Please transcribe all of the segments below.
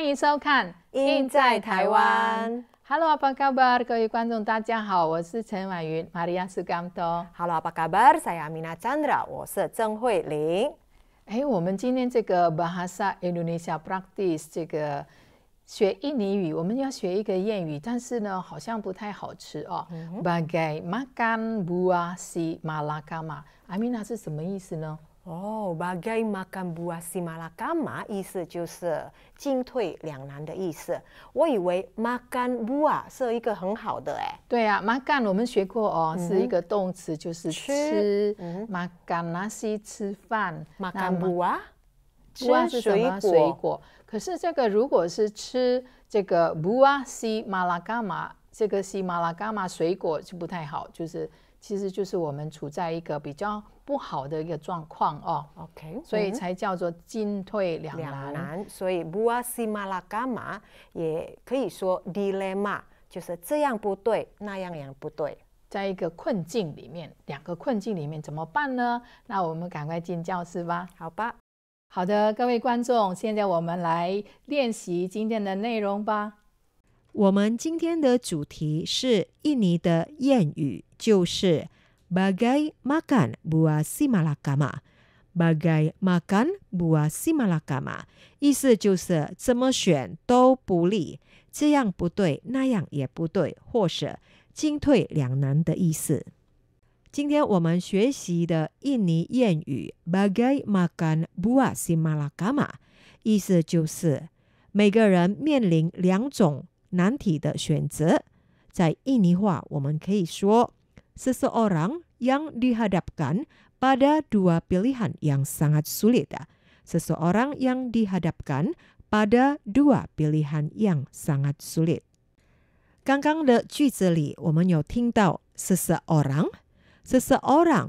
欢迎收看《印在台湾》。Hello，巴嘎巴，各位观众，大家好，我是陈婉云，玛利亚斯甘多。Hello，巴嘎巴，塞亚米娜我是曾慧玲。哎，我们今天这个 Bahasa i n o n e s a Practice 这个学印尼语，我们要学一个谚语，但是呢，好像不太好吃哦。Bagai makan buah m a l k a m a 阿米娜是什么意思呢？哦，bagai makan buah simalakama，意思就是进退两难的意思。我以为 makan buah 是一个很好的哎。对啊，makan 我们学过哦，是一个动词，就是吃。makan nasi 吃饭，makan buah 吃水果。可是这个如果是吃这个 buah simalakama，这个 simalakama 水果就不太好，就是。其实就是我们处在一个比较不好的一个状况哦。OK，所以才叫做进退两难。两难，所以 buasimala gama 也可以说 dilemma，就是这样不对，那样也不对，在一个困境里面，两个困境里面怎么办呢？那我们赶快进教室吧。好吧。好的，各位观众，现在我们来练习今天的内容吧。我们今天的主题是印尼的谚语。就是 b a g a i makan buah simalakama，bagai makan buah s i m a l a k a m a 意思就是怎么选都不利，这样不对，那样也不对，或是进退两难的意思。今天我们学习的印尼谚语 bagai makan buah simalakama，意思就是每个人面临两种难题的选择。在印尼话，我们可以说。seseorang yang dihadapkan pada dua pilihan yang sangat sulit. Seseorang yang dihadapkan pada dua pilihan yang sangat sulit. "seseorang". Seseorang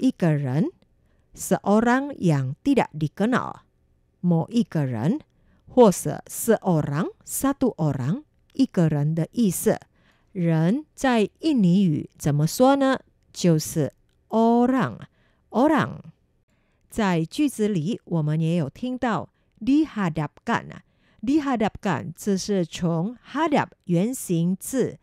ikeren, seorang yang tidak dikenal. dikenal，某一个人，或者 seorang satu orang 一个人的意思。人在印尼语怎么说呢？就是 orang，orang。在句子里，我们也有听到 dihadapkan。dihadapkan 这是从 hadap 原形字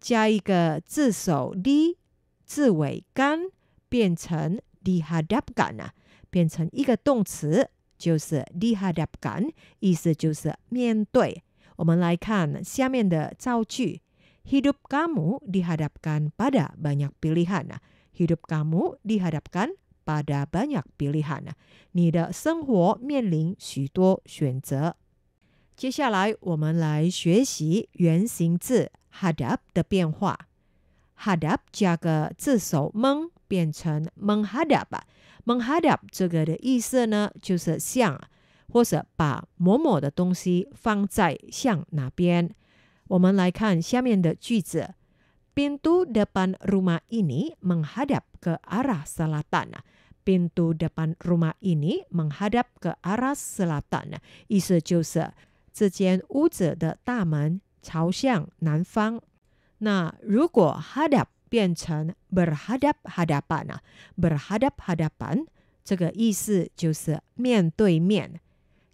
加一个字首 d，i 字尾干变成 dihadapkan 啊，变成一个动词，就是 dihadapkan，意思就是面对。我们来看下面的造句。hidup kamu dihadapkan pada banyak pilihan. Hidup kamu dihadapkan pada banyak pilihan. 你的生活面临许多选择。接下来我们来学习原型字 hadap 的变化。hadap 加个字首 meng 变成 menghadap。menghadap 这个的意思呢，就是向，或者把某某的东西放在向哪边。我们来看下面的句子。Pintu depan rumah ini menghadap ke arah selatan. Pintu depan rumah ini menghadap ke arah selatan. 意思就是这间屋子的大门朝向南方。那如果 hadap 变成 berhadap hadapan 啊，berhadap hadapan 这个意思就是面对面。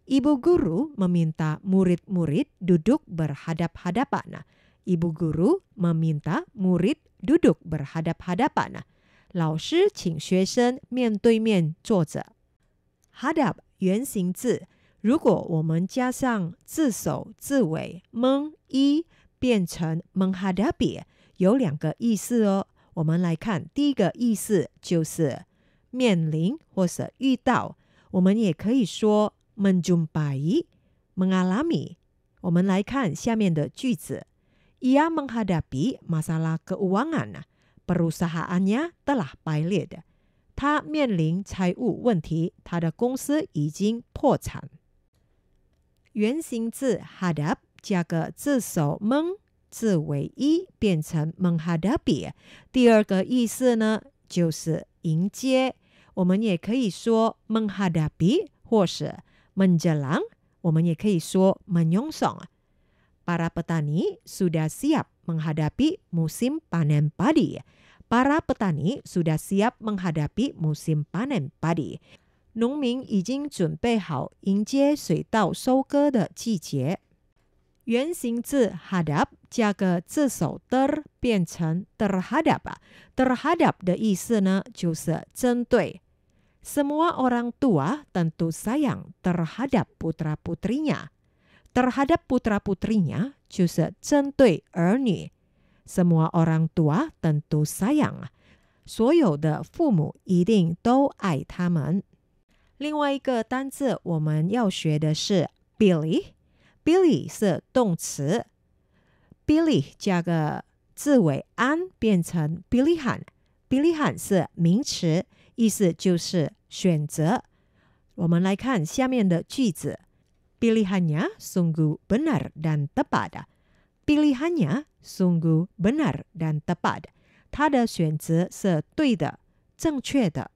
Ibu guru meminta murid-murid duduk berhadap-hadapan. Ibu guru meminta murid duduk berhadap-hadapan. 老师请学生面对面坐着。hadap meng menjumpai, mengalami. 我们来看下面的句子。Ia menghadapi masalah keuangan. Perusahaannya telah pailit. 他面临财务问题，他的公司已经破产。原型字 hadap 加个字首 meng menghadapi。第二个意思呢，就是迎接。我们也可以说 menghadapi 或是 menjelang, menyongsong. Para petani sudah siap menghadapi musim panen padi. Para petani sudah siap menghadapi musim panen padi. 农民已经准备好迎接水稻收割的季节。原型字 hadap 加个字首 ter 变成 terhadap。terhadap 的意思呢，就是针对。semua orang tua tentu sayang terhadap putra-putrinya. Terhadap putra-putrinya, Chuse centui erni. Semua orang tua tentu sayang. 所有的父母一定都爱他们。另外一个单字我们要学的是 Billy，Billy zi wei an chen Billy Han。Pilihan 是名词，意思就是选择。我们来看下面的句子：Pilihannya sungguh benar dan tepat。Pilihannya sungguh benar dan tepat。Tada suanze s e t u 正确的。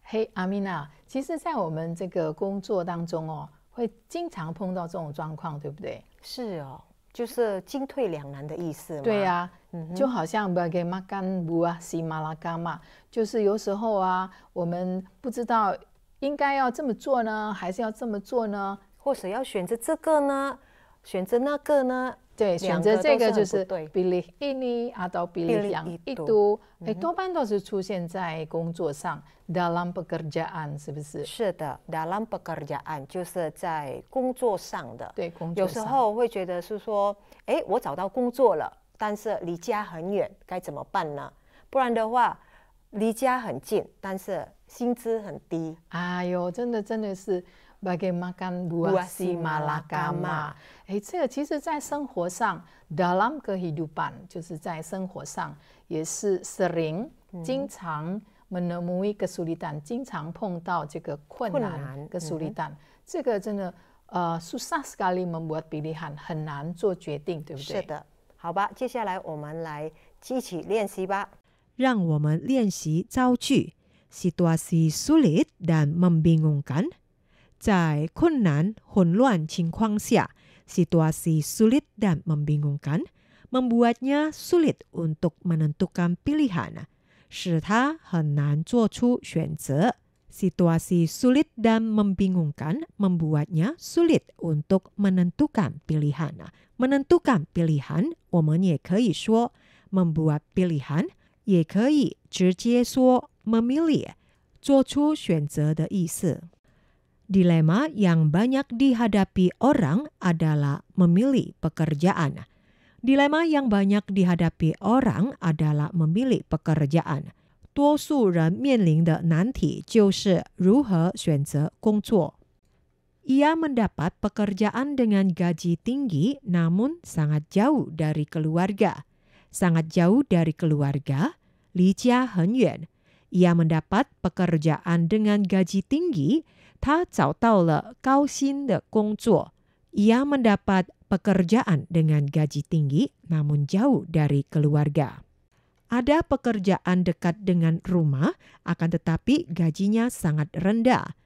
嘿，阿 mina，其实，在我们这个工作当中哦，会经常碰到这种状况，对不对？是哦，就是进退两难的意思。对呀。就好像不给马干布啊，西马拉干嘛？就是有时候啊，我们不知道应该要这么做呢，还是要这么做呢？或者要选择这个呢，选择那个呢？对，选择这个就是。对。beli e ini atau beli e yang itu。哎，多半都是出现在工作上，dalam pekerjaan 是不是？是的，dalam pekerjaan 就是在工作上的。对，工作。有时候会觉得是说，哎，我找到工作了。但是离家很远，该怎么办呢？不然的话，离家很近，但是薪资很低。哎呦，真的真的是，bagaimana buat si malakama？哎，这个其实在生活上，dalam kehidupan，就是在生活上也是 sering 经常 menemui kesulitan，经常碰到这个困难跟苏力旦。这个真的呃，susah sekali membuat pilihan，很难做决定，对不对？是的。好吧，接下来我们来继续练习吧。让我们练习造句。Situasi sulit dan membingungkan, 在困难混 u a 况下，situasi sulit dan membingungkan，membuatnya sulit untuk menentukan pilihan，使他很难做出选择。Situasi sulit dan membingungkan membuatnya sulit untuk menentukan pilihan. Menentukan pilihan, membuat pilihan, 也可以直接说 memilih, Dilema yang banyak dihadapi orang adalah memilih pekerjaan. Dilema yang banyak dihadapi orang adalah memilih pekerjaan. 多数人面临的难题就是如何选择工作。Ia mendapat pekerjaan dengan gaji tinggi, namun sangat jauh dari keluarga. Sangat jauh dari keluarga, Li Jia Hen Yuan. Ia mendapat pekerjaan dengan gaji tinggi, le Ia mendapat pekerjaan dengan gaji tinggi, namun jauh dari keluarga ada pekerjaan dekat dengan rumah, akan tetapi gajinya sangat rendah.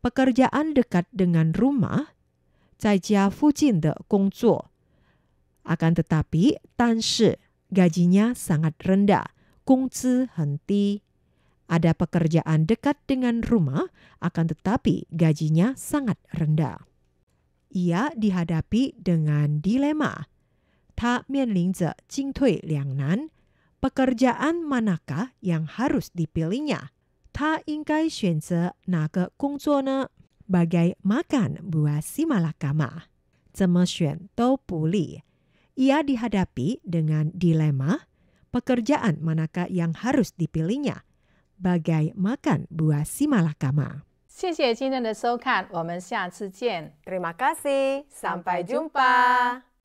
Pekerjaan dekat dengan rumah, 在家附近的工作, akan tetapi 但是 gajinya sangat rendah, Ada pekerjaan dekat dengan rumah, akan tetapi gajinya sangat rendah. Ia dihadapi dengan dilema. 他面临着进退两难。pekerjaan manakah yang harus dipilihnya? Ta ingkai xuanze naga kongzuo ne? Bagai makan buah si malakama. Zeme xuan tou puli. Ia dihadapi dengan dilema pekerjaan manakah yang harus dipilihnya. Bagai makan buah si malakama. 谢谢今天的收看，我们下次见。Terima kasih, sampai jumpa.